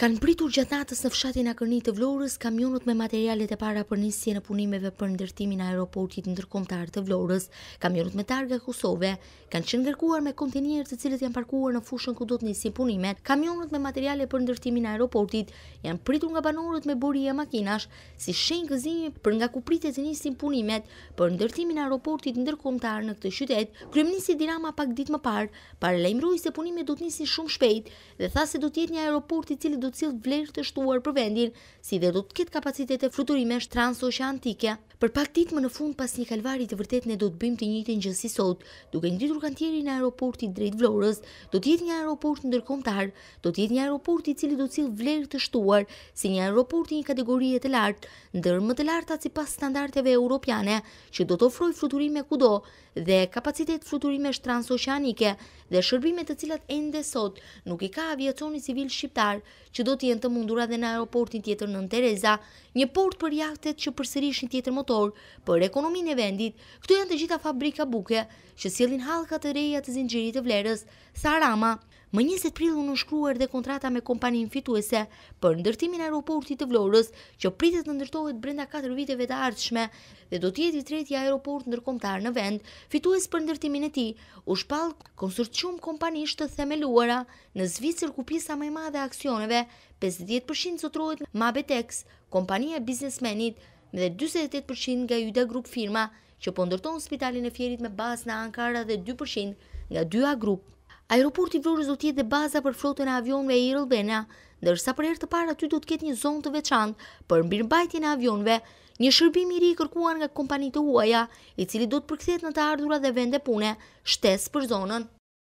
Kanë pritur gjatë natës në fshatin e të Vlorës kamionët me materialet e para për nisjen e punimeve për ndërtimin e aeroportit ndërkombëtar të Vlorës. Kamionët me targa Kosove kanë qenë ngarkuar me kontenierë të cilët janë parkuar në fushën ku do të nisin punimet. Kamionët me materiale për ndërtimin e aeroportit janë pritur nga banorët me e makinash si shenjë gëzimi për nga ku pritet të nisin punimet për ndërtimin e aeroportit ndërkombëtar në këtë qytet. Kryeministri Dirama pak ditë më parë paralajmëroi se punimet do të nisin shumë shpejt dhe tha se do të jetë një aeroport i cili do të cilë vlerë të shtuar për vendin, si dhe do të ketë kapacitet e fruturimesh transoqe antike. Për pak më në fund pas një kalvari të vërtet ne do të bëjmë të njëjtën gjë si sot, duke ngritur kantierin në aeroportit drejt Vlorës, do të jetë një aeroport ndërkombëtar, do të jetë një aeroport i cili do të cilë vlerë të shtuar si një aeroport i një kategorie të lartë, ndër më të larta sipas standardeve europiane, që do të ofrojë fluturime kudo dhe kapacitet fluturimesh transoqeanike dhe shërbime të cilat ende sot nuk i ka aviacioni civil shqiptar, që do t'jen të mundura dhe në aeroportin tjetër në Tereza, një port për jaktet që përsërish një tjetër motor për ekonomin e vendit, këtu janë të gjitha fabrika buke që sielin halka të reja të zingjirit e vlerës, Sarama, më 20 prillu në shkruar dhe kontrata me kompanin fituese për ndërtimin aeroportit të vlorës që pritet në ndërtohet brenda 4 viteve të ardhshme dhe do tjeti tretja aeroport nërkomtar në vend, fitues për ndërtimin e ti u shpalë konsurcium kompanisht të themeluara në Zvicër ku pisa me madhe aksioneve 50% zotrojt Mabetex, kompanija biznesmenit, dhe 28% nga Juda Group firma që po ndërton spitalin e fjerit me bazë në Ankara dhe 2% nga 2A Group. Aeroporti vërës do tjetë dhe baza për flotën e avionve e Irlbena, ndërsa për të para ty do të ketë një zonë të veçantë për mbirëmbajtjen e avionve, një shërbim i ri kërkuar nga kompanitë të huaja, i cili do të përkthet në të ardhura dhe vende pune, shtes për zonën.